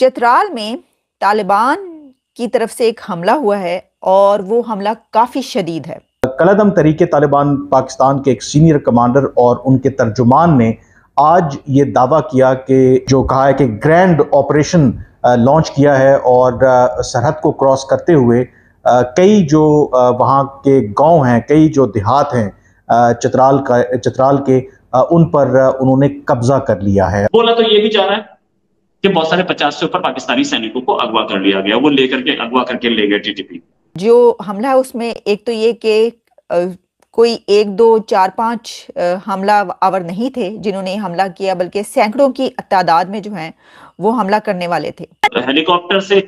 चतराल में तालिबान की तरफ से एक हमला हुआ है और वो हमला काफ़ी शदीद है कलदम तरीके तालिबान पाकिस्तान के एक सीनियर कमांडर और उनके तर्जुमान ने आज ये दावा किया कि जो कहा है कि ग्रैंड ऑपरेशन लॉन्च किया है और सरहद को क्रॉस करते हुए कई जो वहाँ के गांव हैं कई जो देहात हैं चतराल का चतराल के उन पर उन्होंने कब्जा कर लिया है बोला तो ये भी जाना है कि बहुत सारे पचास से ऊपर पाकिस्तानी सैनिकों को अगवा कर लिया गया वो लेकर के अगवा करके ले गए टीटीपी जो हमला है उसमें एक तो ये के कोई एक दो चार पांच हमला आवर नहीं थे जिन्होंने हमला किया बल्कि सैकड़ों की तादाद में जो है वो हमला करने वाले थे हेलीकॉप्टर से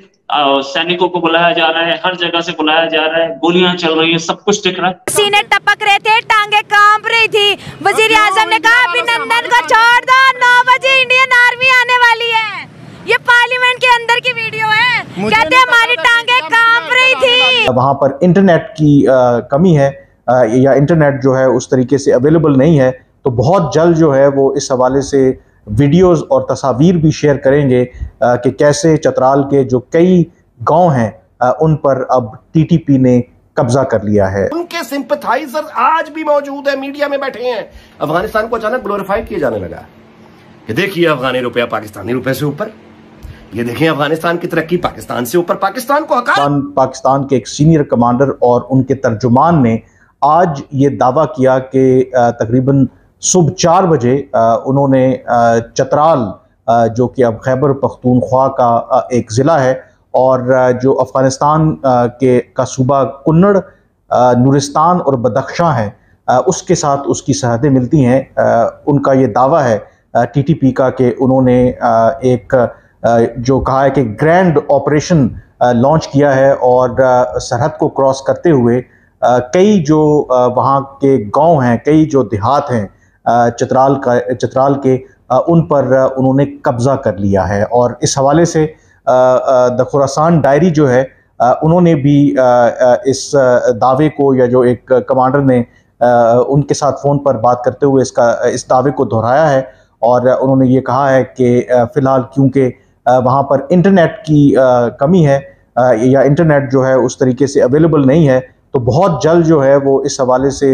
सैनिकों को बुलाया जा रहा है हर जगह से बुलाया जा रहा है गोलियां चल रही है सब कुछ दिख रहा है सीने टपक रहे थे टांगे कांप रही थी वजीर आजम ने कहा अभिनंदन को छोड़ दो नौ बजे इंडियन आर्मी आने वाली है ये पार्लियामेंट के अंदर की वीडियो है कहते हमारी टांगे कांप रही थी वहाँ पर इंटरनेट की आ, कमी है आ, या इंटरनेट जो है उस तरीके से अवेलेबल नहीं है तो बहुत जल्द जो है वो इस हवाले से वीडियोस और तस्वीर भी शेयर करेंगे आ, कि कैसे चतराल के जो कई गांव हैं उन पर अब टीटीपी ने कब्जा कर लिया है उनके सिंपथाइजर आज भी मौजूद है मीडिया में बैठे हैं अफगानिस्तान को अचानक ग्लोरिफाई किए जाने लगा देखिए अफगानी रुपया पाकिस्तानी रुपए से ऊपर ये देखें अफगानिस्तान की तरक्की पाकिस्तान से ऊपर पाकिस्तान को हकार पाकिस्तान के एक सीनियर कमांडर और उनके तर्जुमान ने आज ये दावा किया कि तकरीबन सुबह चार बजे उन्होंने चतराल जो कि अब खैबर पख्तूनख्वा का एक ज़िला है और जो अफ़गानिस्तान के का सूबा कन्नड़ नूरिस्तान और बदख्शां हैं उसके साथ उसकी सरहदें मिलती हैं उनका ये दावा है टीटीपी का कि उन्होंने एक जो कहा है कि ग्रैंड ऑपरेशन लॉन्च किया है और सरहद को क्रॉस करते हुए कई जो वहाँ के गांव हैं कई जो देहात हैं चित्राल का चित्राल के उन पर उन्होंने कब्ज़ा कर लिया है और इस हवाले से द खुरासान डायरी जो है उन्होंने भी इस दावे को या जो एक कमांडर ने उनके साथ फ़ोन पर बात करते हुए इसका इस दावे को दोहराया है और उन्होंने ये कहा है कि फ़िलहाल क्योंकि वहाँ पर इंटरनेट की कमी है या इंटरनेट जो है उस तरीके से अवेलेबल नहीं है तो बहुत जल्द जो है वो इस हवाले से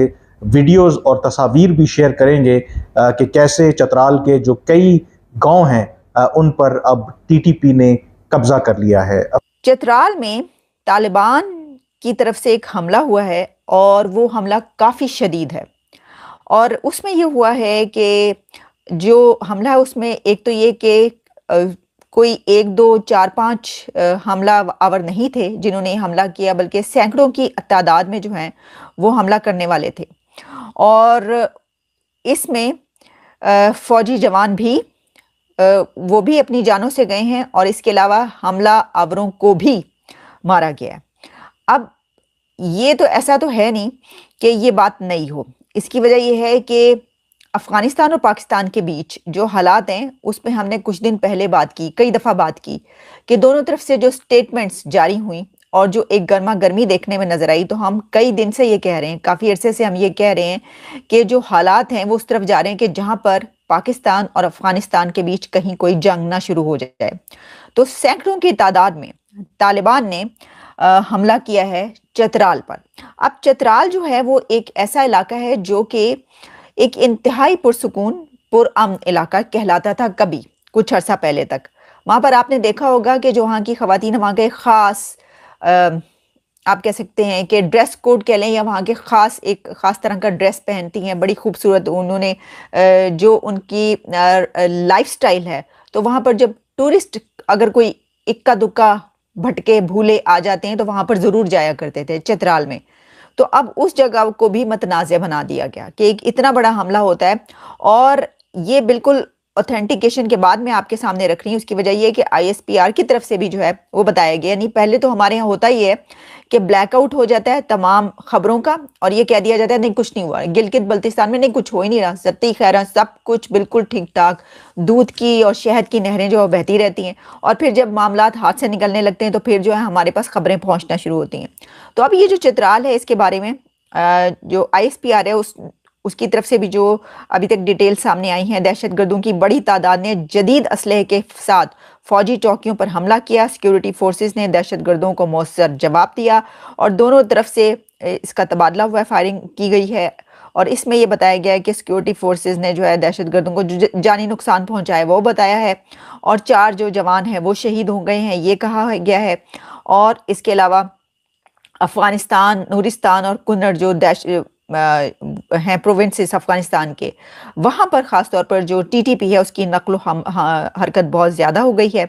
वीडियोस और तस्वीर भी शेयर करेंगे कि कैसे चतराल के जो कई गांव हैं उन पर अब टीटीपी ने कब्जा कर लिया है चतराल में तालिबान की तरफ से एक हमला हुआ है और वो हमला काफ़ी शदीद है और उसमें ये हुआ है कि जो हमला है उसमें एक तो ये कि कोई एक दो चार पाँच हमला आवर नहीं थे जिन्होंने हमला किया बल्कि सैकड़ों की तादाद में जो हैं वो हमला करने वाले थे और इसमें फौजी जवान भी वो भी अपनी जानों से गए हैं और इसके अलावा हमला आवरों को भी मारा गया अब ये तो ऐसा तो है नहीं कि ये बात नहीं हो इसकी वजह यह है कि अफगानिस्तान और पाकिस्तान के बीच जो हालात हैं उस पर हमने कुछ दिन पहले बात की कई दफ़ा बात की कि दोनों तरफ से जो स्टेटमेंट्स जारी हुई और जो एक गर्मा गर्मी देखने में नज़र आई तो हम कई दिन से ये कह रहे हैं काफ़ी अरसे से हम ये कह रहे हैं कि जो हालात हैं वो उस तरफ जा रहे हैं कि जहाँ पर पाकिस्तान और अफगानिस्तान के बीच कहीं कोई जंग ना शुरू हो जाए तो सैकड़ों की तादाद में तालिबान ने आ, हमला किया है चतराल पर अब चतराल जो है वो एक ऐसा इलाका है जो कि एक इंतहाई पुरसकून पुरअम इलाका कहलाता था कभी कुछ अर्सा पहले तक वहाँ पर आपने देखा होगा कि जो वहाँ की खातन वहाँ के ख़ास आप कह सकते हैं कि ड्रेस कोड कह लें या वहाँ के ख़ास एक ख़ास तरह का ड्रेस पहनती हैं बड़ी खूबसूरत उन्होंने जो उनकी लाइफ स्टाइल है तो वहाँ पर जब टूरिस्ट अगर कोई इक्का दुक्का भटके भूले आ जाते हैं तो वहाँ पर ज़रूर जाया करते थे चित्राल में तो अब उस जगह को भी मतनाज़ बना दिया गया कि एक इतना बड़ा हमला होता है और ये बिल्कुल ऑथेंटिकेशन के बाद में आपके सामने रख रही हूँ उसकी वजह ये कि आई की तरफ से भी जो है वो बताया गया यानी पहले तो हमारे यहाँ होता ही है कि ब्लैकआउट हो जाता है तमाम खबरों का और ये कह दिया जाता है नहीं कुछ नहीं हुआ गिलगित बल्तिस्तान में नहीं कुछ हो ही नहीं रहा सत्ती खैर सब कुछ बिल्कुल ठीक ठाक दूध की और शहद की नहरें जो बहती रहती हैं और फिर जब मामला हाथ से निकलने लगते हैं तो फिर जो है हमारे पास खबरें पहुँचना शुरू होती हैं तो अब ये जो चित्राल है इसके बारे में जो आई है उस उसकी तरफ से भी जो अभी तक डिटेल सामने आई हैं दहशत गर्दों की बड़ी तादाद ने जदीद इसलह के साथ फौजी चौकियों पर हमला किया सिक्योरिटी फोर्सेज ने दहशत गर्दों को मौसर जवाब दिया और दोनों तरफ से इसका तबादला हुआ फायरिंग की गई है और इसमें यह बताया गया है कि सिक्योरिटी फोर्सेज ने जो है दहशत गर्दों को जानी नुकसान पहुंचाया वो बताया है और चार जो जवान हैं वो शहीद हो गए हैं ये कहा गया है और इसके अलावा अफ़गानिस्तान नूरिस्तान और कुन्नर जो दहश हैं प्रोविंसेस अफगानिस्तान के वहाँ पर ख़ास तौर पर जो टीटीपी है उसकी नकल हाँ, हरकत बहुत ज़्यादा हो गई है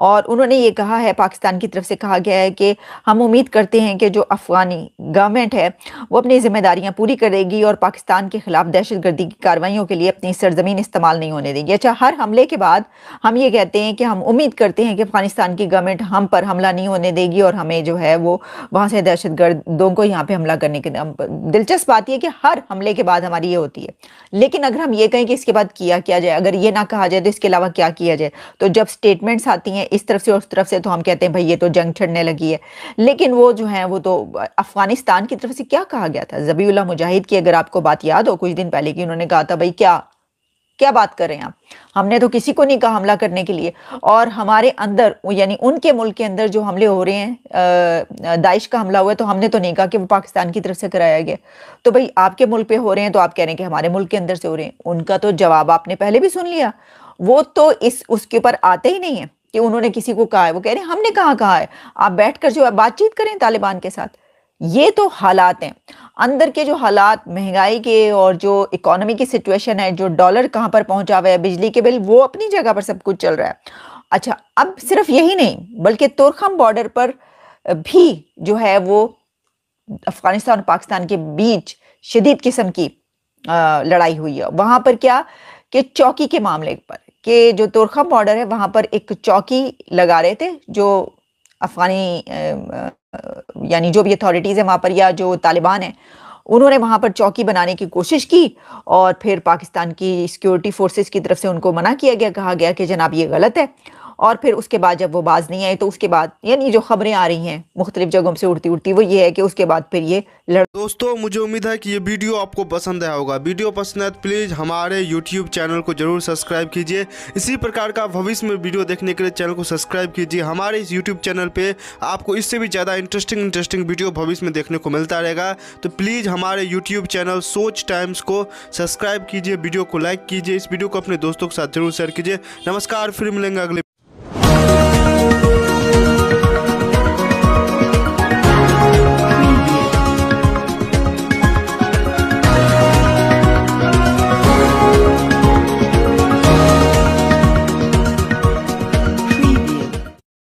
और उन्होंने ये कहा है पाकिस्तान की तरफ से कहा गया है कि हम उम्मीद करते हैं कि जो अफगानी गवर्नमेंट है वो अपनी जिम्मेदारियाँ पूरी करेगी और पाकिस्तान के खिलाफ दहशत गर्दी की कार्रवाइयों के लिए अपनी सरजमीन इस्तेमाल नहीं होने देगी अच्छा हर हमले के बाद हम ये कहते हैं कि हम उम्मीद करते हैं कि अफगानिस्तान की गवर्नमेंट हम पर हमला नहीं होने देगी और हमें जो है वो वहाँ से दहशत गर्दों को यहाँ पर हमला करने के दिलचस्प बात यह कि हर हमले के बाद हमारी ये होती है लेकिन अगर हम ये कहें कि इसके बाद किया क्या जाए अगर ये ना कहा जाए तो इसके अलावा क्या किया जाए तो जब स्टेटमेंट्स आती हैं इस तरफ से और उस तरफ से तो हम कहते हैं भाई ये तो जंग छिड़ने लगी है लेकिन वो जो है वो तो अफगानिस्तान की तरफ से क्या कहा गया था जबीउल्ला मुजाहिद की अगर आपको बात याद हो कुछ दिन पहले की उन्होंने कहा था भाई क्या क्या बात कर रहे हैं आप हमने तो किसी को नहीं कहा हमला करने के लिए और हमारे अंदर यानी उनके मुल्क के अंदर जो हमले हो रहे हैं दाइश का हमला हुआ है तो हमने तो नहीं कहा कि वो पाकिस्तान की तरफ से कराया गया तो भाई आपके मुल्क पे हो रहे हैं तो आप कह रहे हैं कि हमारे मुल्क के अंदर से हो रहे हैं उनका तो जवाब आपने पहले भी सुन लिया वो तो इस उसके ऊपर आते ही नहीं है कि उन्होंने किसी को कहा है वो कह रहे हैं हमने कहा कहा है आप बैठ कर जो बातचीत करें तालिबान के साथ ये तो हालात हैं अंदर के जो हालात महंगाई के और जो इकोनॉमी की सिचुएशन है जो डॉलर कहाँ पर पहुंचा हुआ है बिजली के बिल वो अपनी जगह पर सब कुछ चल रहा है अच्छा अब सिर्फ यही नहीं बल्कि तोरखम बॉर्डर पर भी जो है वो अफगानिस्तान और पाकिस्तान के बीच शदीद किस्म की लड़ाई हुई है वहां पर क्या कि चौकी के मामले पर कि जो तुरखा बॉर्डर है वहाँ पर एक चौकी लगा रहे थे जो अफगानी यानी जो भी अथॉरिटीज़ हैं वहाँ पर या जो तालिबान हैं उन्होंने वहाँ पर चौकी बनाने की कोशिश की और फिर पाकिस्तान की सिक्योरिटी फोर्सेस की तरफ से उनको मना किया गया कहा गया कि जनाब ये गलत है और फिर उसके बाद जब वो बाज नहीं आई तो उसके बाद यानी जो खबरें आ रही हैं मुख्तलिफ जगहों से उड़ती उड़ती वो ये है कि उसके बाद फिर ये लड़ दोस्तों मुझे उम्मीद है कि ये वीडियो आपको पसंद आया होगा वीडियो पसंद आए तो प्लीज़ हमारे यूट्यूब चैनल को जरूर सब्सक्राइब कीजिए इसी प्रकार का भविष्य में वीडियो देखने के लिए चैनल को सब्सक्राइब कीजिए हमारे इस यूट्यूब चैनल पर आपको इससे भी ज़्यादा इंटरेस्टिंग इंटरेस्टिंग वीडियो भविष्य में देखने को मिलता रहेगा तो प्लीज़ हमारे यूट्यूब चैनल सोच टाइम्स को सब्सक्राइब कीजिए वीडियो को लाइक कीजिए इस वीडियो को अपने दोस्तों के साथ जरूर शेयर कीजिए नमस्कार फिर मिलेंगे अगले